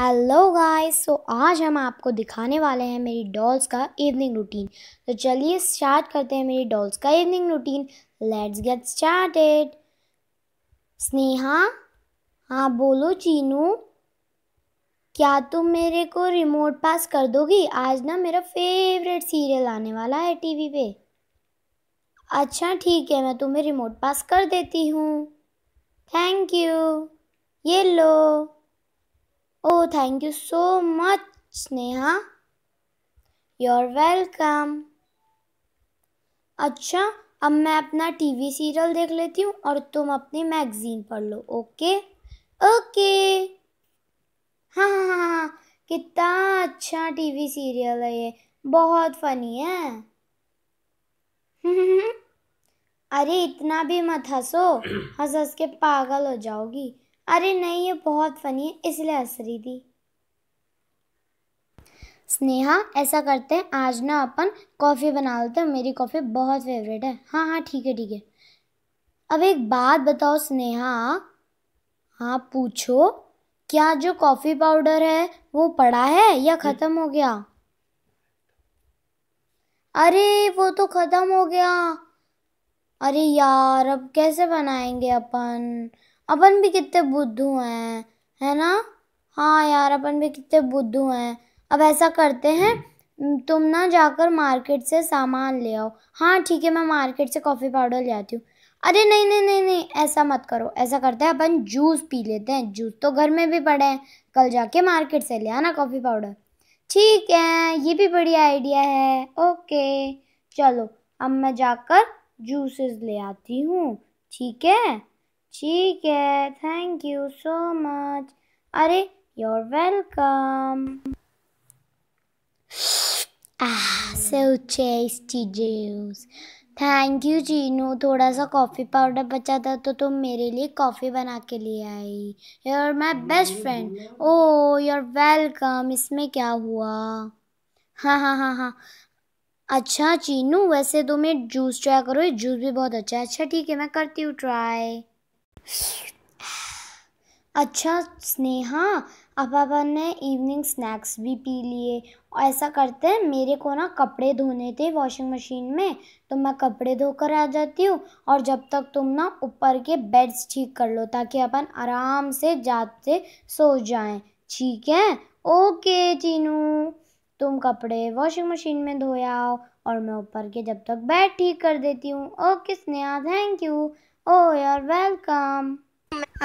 hello guys so आज हम आपको दिखाने वाले हैं मेरी डॉल्स का इवनिंग रूटीन तो चलिए स्टार्ट करते हैं मेरी डॉल्स का evening routine let's get started Sneha हाँ बोलो चीनू क्या तुम मेरे को रिमोट पास कर दोगी आज ना मेरा फेवरेट सीरियल आने वाला है टीवी पे अच्छा ठीक है मैं तुम्हें रिमोट पास कर देती हूँ थैंक यू ये लो ओ thank you so much Sneha you're welcome अच्छा अब मैं अपना टीवी सीरियल देख लेती हूँ और तुम अपनी मैगजीन पढ़ लो ओके ओके हाँ हाँ हाँ हाँ कितना अच्छा टीवी सीरियल है ये बहुत फनी है अरे इतना भी मत हंसो हंस हंस के पागल हो जाओगी अरे नहीं ये बहुत फनी है इसलिए हंस रही थी स्नेहा ऐसा करते हैं आज ना अपन कॉफ़ी बना लेते हैं मेरी कॉफ़ी बहुत फेवरेट है हाँ हाँ ठीक है ठीक है अब एक बात बताओ स्नेहा हाँ पूछो क्या जो कॉफ़ी पाउडर है वो पड़ा है या ख़त्म हो गया अरे वो तो ख़त्म हो गया अरे यार अब कैसे बनाएंगे अपन अपन भी कितने बुद्धू हैं है ना हाँ यार अपन भी कितने बुद्धू हैं अब ऐसा करते हैं तुम ना जाकर मार्केट से सामान ले आओ हाँ ठीक है मैं मार्केट से कॉफ़ी पाउडर ले आती हूँ अरे नहीं नहीं नहीं नहीं ऐसा मत करो ऐसा करते हैं अपन जूस पी लेते हैं जूस तो घर में भी पड़े हैं कल जाके मार्केट से ले आना कॉफ़ी पाउडर ठीक है ये भी बढ़िया आइडिया है ओके चलो अब मैं जाकर जूसेस ले आती हूँ ठीक है ठीक है थैंक यू सो मच अरे you're welcome thank you Jinu थोड़ा सा कॉफ़ी पाउडर बचा था तो तुम मेरे लिए कॉफ़ी बना के ले आई योर माई बेस्ट फ्रेंड ओ योर वेलकम इसमें क्या हुआ हाँ हाँ हाँ हाँ अच्छा चीनू वैसे तुम्हें जूस ट्राई करो ये जूस भी बहुत अच्छा है अच्छा ठीक है मैं करती हूँ ट्राई अच्छा स्नेहा अब अपन ने इवनिंग स्नैक्स भी पी लिए और ऐसा करते हैं मेरे को ना कपड़े धोने थे वॉशिंग मशीन में तो मैं कपड़े धोकर आ जाती हूँ और जब तक तुम ना ऊपर के बेड्स ठीक कर लो ताकि अपन आराम से जाते सो जाएं ठीक है ओके चीनू तुम कपड़े वॉशिंग मशीन में धोया और मैं ऊपर के जब तक बेड ठीक कर देती हूँ ओके स्नेहा थैंक यू ओ यार वेलकम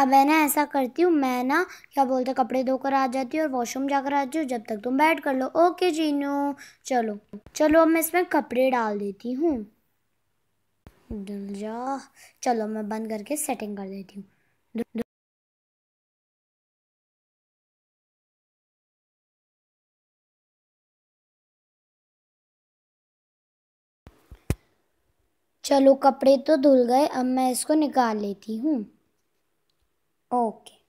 अब मैं ना ऐसा करती हूँ मैं ना क्या बोलते कपड़े धोकर आ जाती हूँ और वॉशरूम जाकर आती हूँ जब तक तुम बैठ कर लो ओके जीनू चलो चलो अब मैं इसमें कपड़े डाल देती हूँ जा चलो मैं बंद करके सेटिंग कर देती हूँ चलो कपड़े तो धुल गए अब मैं इसको निकाल लेती हूँ ओके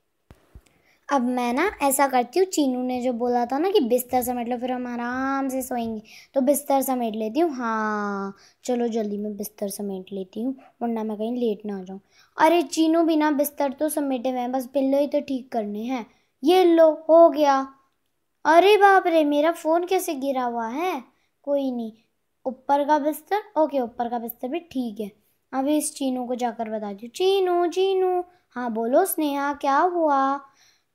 अब मैं ना ऐसा करती हूँ चीनू ने जो बोला था ना कि बिस्तर समेट लो फिर हम आराम से सोएंगे तो बिस्तर समेट लेती हूँ हाँ चलो जल्दी मैं बिस्तर समेट लेती हूँ वरना मैं कहीं लेट ना आ जाऊँ अरे चीनू भी ना बिस्तर तो समेटे हुए हैं बस पिल्लो ही तो ठीक करने हैं ये लो हो गया अरे बाप रे मेरा फ़ोन कैसे गिरा हुआ है कोई नहीं ऊपर का बिस्तर ओके ऊपर का बिस्तर भी ठीक है अभी इस चीनू को जाकर बता दो चीनू चीनू हाँ बोलो स्नेहा क्या हुआ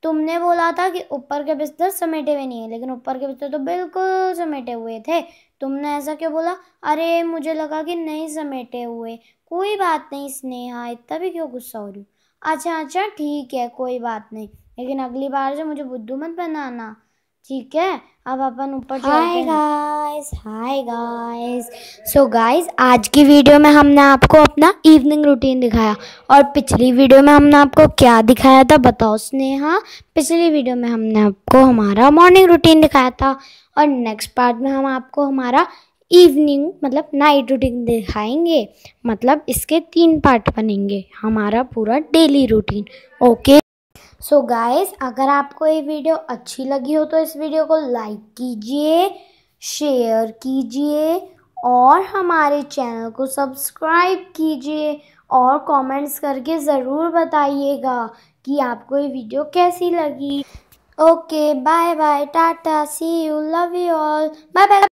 तुमने बोला था कि ऊपर के बिस्तर समेटे हुए नहीं है लेकिन ऊपर के बिस्तर तो बिल्कुल समेटे हुए थे तुमने ऐसा क्यों बोला अरे मुझे लगा कि नहीं समेटे हुए कोई बात नहीं स्नेहा इतना भी क्यों गुस्सा हो रही अच्छा अच्छा ठीक है कोई बात नहीं लेकिन अगली बार से मुझे बुद्धू मत बनाना ठीक है अब अपन ऊपर hi guys hi guys so guys आज की वीडियो में हमने आपको अपना इवनिंग रूटीन दिखाया और पिछली वीडियो में हमने आपको क्या दिखाया था बताओ स्नेहा पिछली वीडियो में हमने आपको हमारा मॉर्निंग रूटीन दिखाया था और नेक्स्ट पार्ट में हम आपको हमारा इवनिंग मतलब नाइट रूटीन दिखाएंगे मतलब इसके तीन पार्ट बनेंगे हमारा पूरा daily routine okay so so guys अगर आपको ये वीडियो अच्छी लगी हो तो इस वीडियो को लाइक कीजिए शेयर कीजिए और हमारे चैनल को सब्सक्राइब कीजिए और कमेंट्स करके ज़रूर बताइएगा कि आपको ये वीडियो कैसी लगी ओके बाय बाय टाटा see you love you all bye bye